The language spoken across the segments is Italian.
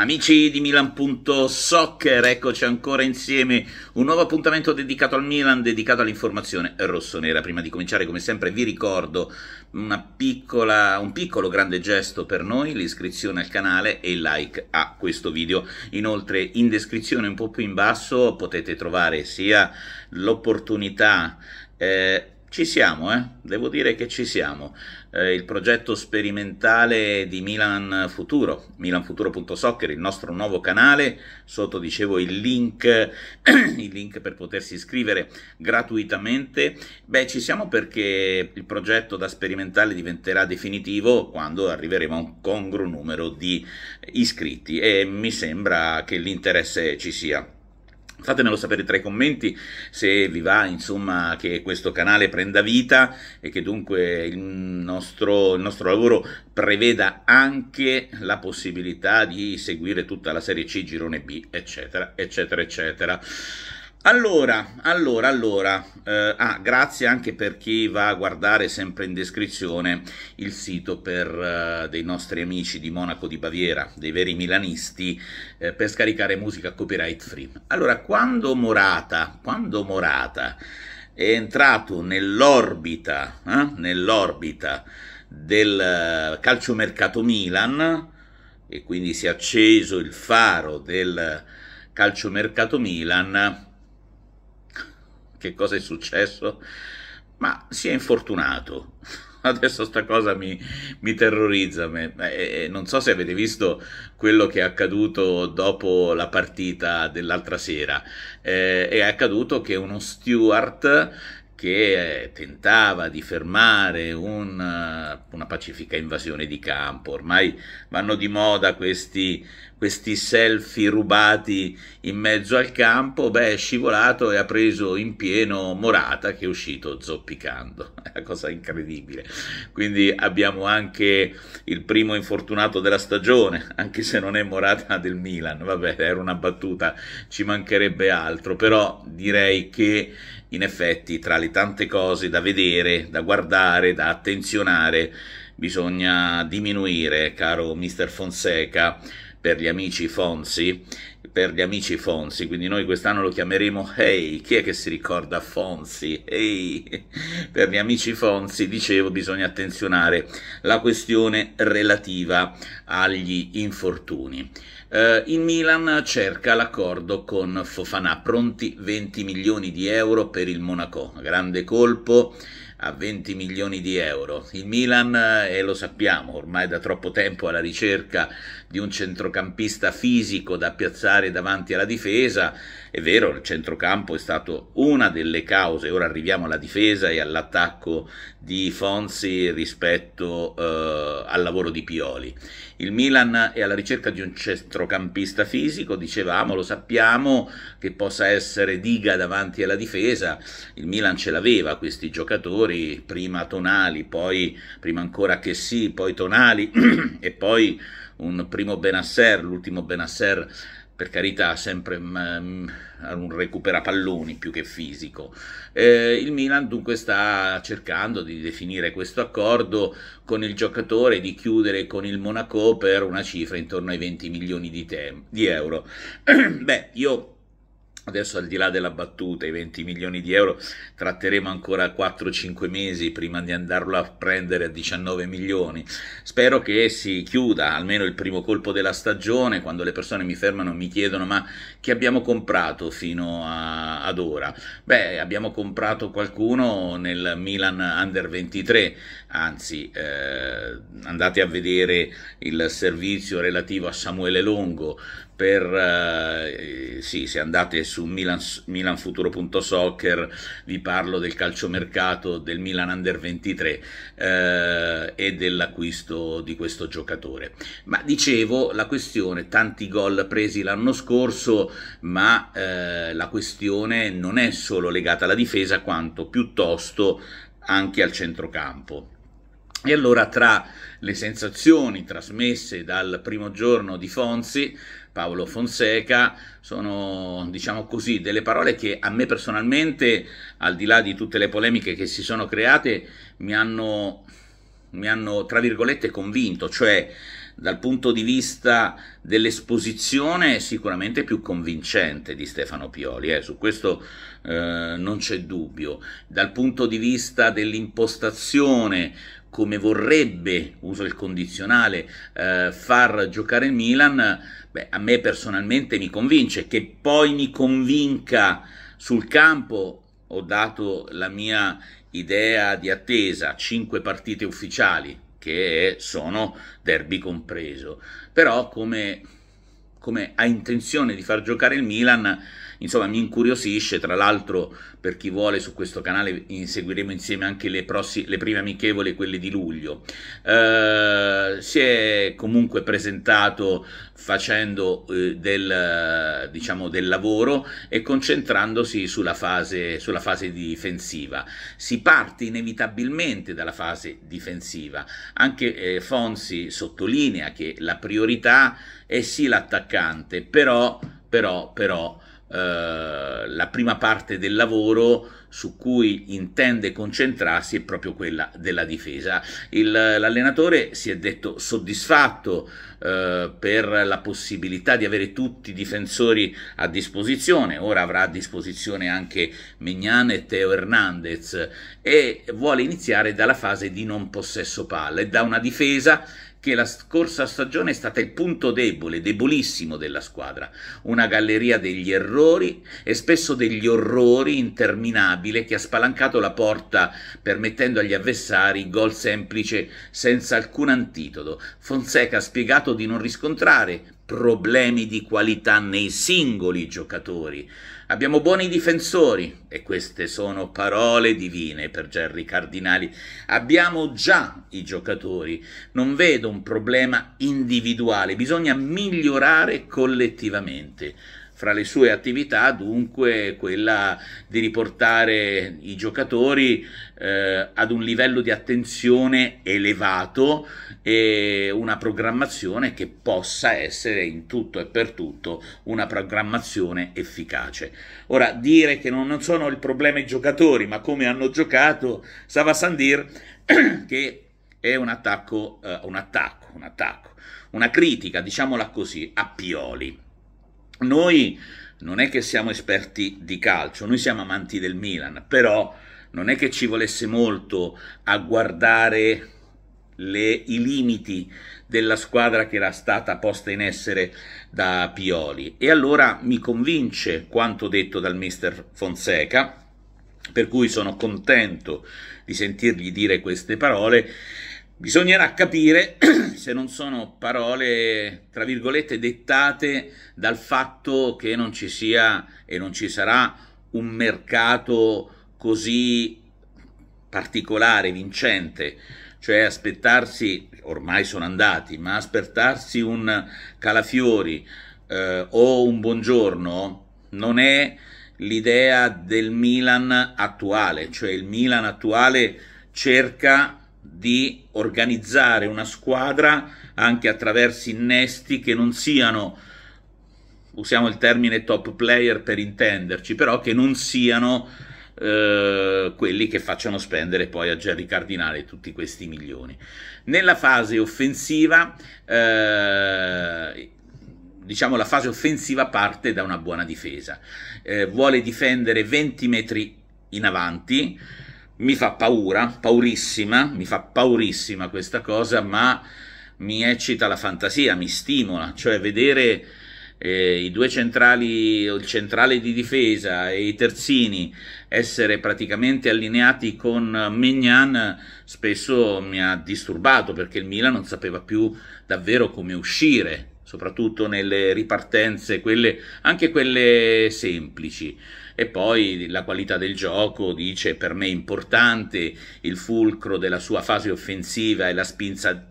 Amici di Milan.soccer, eccoci ancora insieme, un nuovo appuntamento dedicato al Milan, dedicato all'informazione rossonera. Prima di cominciare, come sempre, vi ricordo piccola, un piccolo grande gesto per noi, l'iscrizione al canale e il like a questo video. Inoltre, in descrizione un po' più in basso potete trovare sia l'opportunità... Eh, ci siamo, eh? devo dire che ci siamo. Eh, il progetto sperimentale di Milan Futuro, milanfuturo.soccer, il nostro nuovo canale, sotto dicevo il link, il link per potersi iscrivere gratuitamente. Beh, ci siamo perché il progetto da sperimentale diventerà definitivo quando arriveremo a un congruo numero di iscritti e mi sembra che l'interesse ci sia. Fatemelo sapere tra i commenti se vi va insomma, che questo canale prenda vita e che dunque il nostro, il nostro, lavoro preveda anche la possibilità di seguire tutta la serie C, girone B, eccetera, eccetera, eccetera. Allora, allora, allora, eh, ah, grazie anche per chi va a guardare sempre in descrizione il sito per, eh, dei nostri amici di Monaco di Baviera, dei veri milanisti, eh, per scaricare musica copyright free. Allora, quando Morata, quando Morata è entrato nell'orbita, eh, nell'orbita del eh, calciomercato Milan, e quindi si è acceso il faro del calciomercato Milan, che cosa è successo? Ma si è infortunato. Adesso sta cosa mi, mi terrorizza. Me. E, e eh, eh, non so se avete visto quello che è accaduto dopo la partita dell'altra sera. Eh, è accaduto che uno steward che eh, tentava di fermare un, eh, una pacifica invasione di campo. Ormai vanno di moda questi, questi, selfie rubati in mezzo al campo. Beh, è scivolato e ha preso in pieno Morata che è uscito zoppicando. È una cosa incredibile. Quindi abbiamo anche il primo infortunato della stagione, anche se non è Morata del Milan. Vabbè, era una battuta, ci mancherebbe altro. Però direi che in effetti tra le tante cose da vedere, da guardare, da attenzionare, bisogna diminuire, caro mister Fonseca, per gli amici Fonsi, per gli amici Fonsi, quindi noi quest'anno lo chiameremo Hey, chi è che si ricorda Fonsi? Hey, per gli amici Fonsi, dicevo, bisogna attenzionare la questione relativa agli infortuni. Eh, il Milan cerca l'accordo con Fofanà, pronti 20 milioni di euro per il Monaco, grande colpo a 20 milioni di euro. Il Milan, eh, e lo sappiamo, ormai da troppo tempo alla ricerca di un centrocampista fisico da piazzare davanti alla difesa, è vero, il centrocampo è stato una delle cause, ora arriviamo alla difesa e all'attacco di Fonsi rispetto eh, al lavoro di Pioli. Il Milan è alla ricerca di un centrocampista fisico, dicevamo, lo sappiamo, che possa essere diga davanti alla difesa. Il Milan ce l'aveva questi giocatori, prima Tonali, poi prima ancora che sì, poi Tonali e poi un primo Benasser, l'ultimo Benasser per carità sempre um, un recuperapalloni più che fisico. Eh, il Milan dunque sta cercando di definire questo accordo con il giocatore di chiudere con il Monaco per una cifra intorno ai 20 milioni di, te- di euro. Beh, io Adesso al di là della battuta, i 20 milioni di euro, tratteremo ancora 4-5 mesi prima di andarlo a prendere a 19 milioni. Spero che si chiuda almeno il primo colpo della stagione, quando le persone mi fermano mi chiedono ma che abbiamo comprato fino a, ad ora? Beh, abbiamo comprato qualcuno nel Milan Under 23, anzi eh, andate a vedere il servizio relativo a Samuele Longo per, eh, eh sì, se andate su Milan, milanfuturo.soccer vi parlo del calciomercato del Milan Under 23 eh, e dell'acquisto di questo giocatore. Ma dicevo la questione, tanti gol presi l'anno scorso, ma eh, la questione non è solo legata alla difesa quanto piuttosto anche al centrocampo. E allora tra le sensazioni trasmesse dal primo giorno di Fonzi, Paolo Fonseca, sono, diciamo così, delle parole che a me personalmente, al di là di tutte le polemiche che si sono create, mi hanno, mi hanno tra virgolette, convinto, cioè dal punto di vista dell'esposizione è sicuramente più convincente di Stefano Pioli, eh, su questo eh, non c'è dubbio. Dal punto di vista dell'impostazione come vorrebbe, uso il condizionale, eh, far giocare il Milan, beh, a me personalmente mi convince, che poi mi convinca sul campo ho dato la mia idea di attesa, 5 partite ufficiali, che sono derby compreso. Però come come ha intenzione di far giocare il Milan, insomma mi incuriosisce, tra l'altro per chi vuole su questo canale inseguiremo insieme anche le, prossime, le prime amichevole, quelle di luglio. Eh, si è comunque presentato facendo eh, del, diciamo, del, lavoro e concentrandosi sulla fase, sulla fase difensiva. Si parte inevitabilmente dalla fase difensiva, anche eh, Fonsi sottolinea che la priorità è sì l'attaccamento attaccante, però, però, però eh, la prima parte del lavoro su cui intende concentrarsi è proprio quella della difesa. Il, l'allenatore si è detto soddisfatto eh, per la possibilità di avere tutti i difensori a disposizione, ora avrà a disposizione anche Mignan e Teo Hernandez e vuole iniziare dalla fase di non possesso palla e da una difesa che la scorsa stagione è stata il punto debole, debolissimo della squadra, una galleria degli errori e spesso degli orrori interminabile che ha spalancato la porta permettendo agli avversari gol semplice senza alcun antitodo. Fonseca ha spiegato di non riscontrare problemi di qualità nei singoli giocatori. Abbiamo buoni difensori, e queste sono parole divine per Gerry Cardinali. Abbiamo già i giocatori, non vedo un problema individuale, bisogna migliorare collettivamente. Fra le sue attività dunque quella di riportare i giocatori eh, ad un livello di attenzione elevato e una programmazione che possa essere in tutto e per tutto una programmazione efficace. Ora dire che non sono il problema i giocatori ma come hanno giocato stava a dire che è un attacco, eh, un attacco, un attacco, una critica, diciamola così, a Pioli. Noi non è che siamo esperti di calcio, noi siamo amanti del Milan, però non è che ci volesse molto a guardare le, i limiti della squadra che era stata posta in essere da Pioli. E allora mi convince quanto detto dal mister Fonseca, per cui sono contento di sentirgli dire queste parole Bisognerà capire se non sono parole, tra virgolette, dettate dal fatto che non ci sia e non ci sarà un mercato così particolare, vincente, cioè aspettarsi, ormai sono andati, ma aspettarsi un Calafiori eh, o un Buongiorno non è l'idea del Milan attuale, cioè il Milan attuale cerca di organizzare una squadra anche attraverso innesti che non siano, usiamo il termine top player per intenderci, però che non siano eh, quelli che facciano spendere poi a Jerry Cardinale tutti questi milioni. Nella fase offensiva, eh, diciamo la fase offensiva parte da una buona difesa, eh, vuole difendere 20 metri in avanti, mi fa paura, paurissima, mi fa paurissima questa cosa, ma mi eccita la fantasia, mi stimola, cioè vedere eh, i due centrali, il centrale di difesa e i terzini essere praticamente allineati con Mignan spesso mi ha disturbato perché il Milan non sapeva più davvero come uscire, soprattutto nelle ripartenze, quelle, anche quelle semplici. E poi la qualità del gioco, dice, per me importante, il fulcro della sua fase offensiva e la,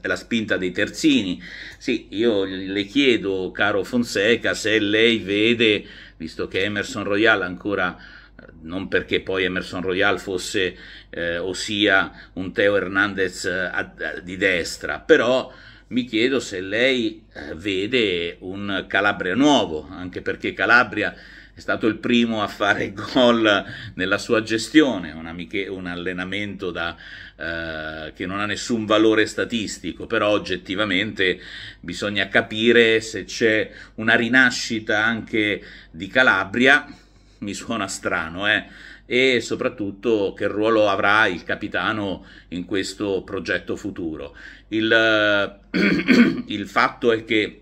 la, spinta dei terzini. Sì, io le chiedo, caro Fonseca, se lei vede, visto che Emerson Royal ancora eh, non perché poi Emerson Royal fosse eh, ossia un Teo Hernandez eh, eh, di destra, però mi chiedo se lei eh, vede un Calabria nuovo, anche perché Calabria è stato il primo a fare gol nella sua gestione, un, amiche, un allenamento da, eh, che non ha nessun valore statistico, però oggettivamente bisogna capire se c'è una rinascita anche di Calabria, mi suona strano, eh? e soprattutto che ruolo avrà il capitano in questo progetto futuro. il, il fatto è che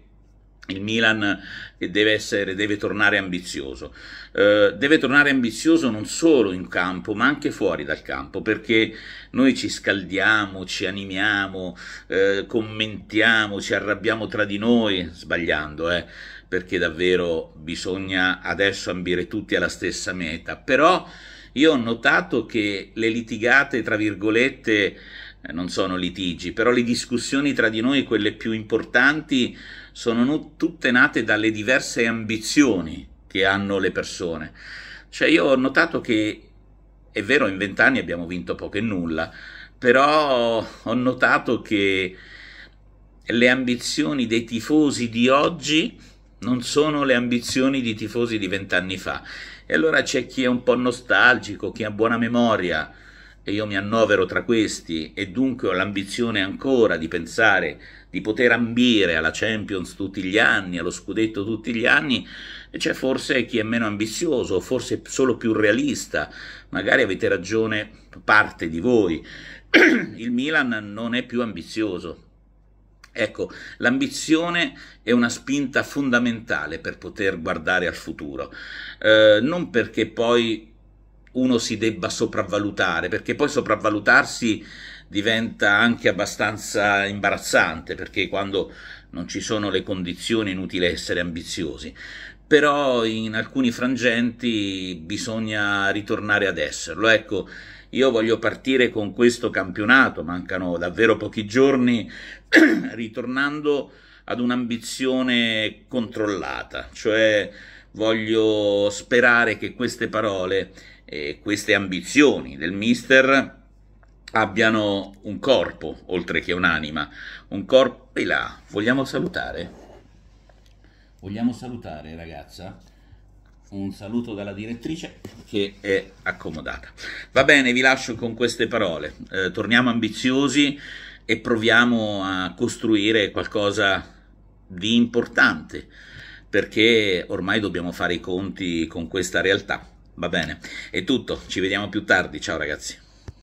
il Milan che eh, deve, essere, deve tornare ambizioso. Eh, deve tornare ambizioso non solo in campo, ma anche fuori dal campo, perché noi ci scaldiamo, ci animiamo, eh, commentiamo, ci arrabbiamo tra di noi, sbagliando, eh, perché davvero bisogna adesso ambire tutti alla stessa meta. Però io ho notato che le litigate, tra virgolette, eh, non sono litigi, però le discussioni tra di noi, quelle più importanti, sono tutte nate dalle diverse ambizioni che hanno le persone. Cioè io ho notato che è vero, in vent'anni abbiamo vinto poco e nulla, però ho notato che le ambizioni dei tifosi di oggi non sono le ambizioni di tifosi di vent'anni fa. E allora c'è chi è un po' nostalgico, chi ha buona memoria, e io mi annovero tra questi e dunque ho l'ambizione ancora di pensare di poter ambire alla Champions tutti gli anni, allo scudetto tutti gli anni, c'è forse chi è meno ambizioso, forse solo più realista, magari avete ragione parte di voi. Il Milan non è più ambizioso. Ecco, l'ambizione è una spinta fondamentale per poter guardare al futuro, eh, non perché poi uno si debba sopravvalutare, perché poi sopravvalutarsi diventa anche abbastanza imbarazzante, perché quando non ci sono le condizioni è inutile essere ambiziosi. Però in alcuni frangenti bisogna ritornare ad esserlo. Ecco, io voglio partire con questo campionato, mancano davvero pochi giorni, ritornando ad un'ambizione controllata, cioè voglio sperare che queste parole eh, queste ambizioni del mister abbiano un corpo oltre che un'anima. Un corpo e là, vogliamo salutare? Vogliamo salutare ragazza? Un saluto dalla direttrice che è accomodata. Va bene, vi lascio con queste parole. Eh, torniamo ambiziosi e proviamo a costruire qualcosa di importante perché ormai dobbiamo fare i conti con questa realtà. Va bene, è tutto, ci vediamo più tardi, ciao ragazzi.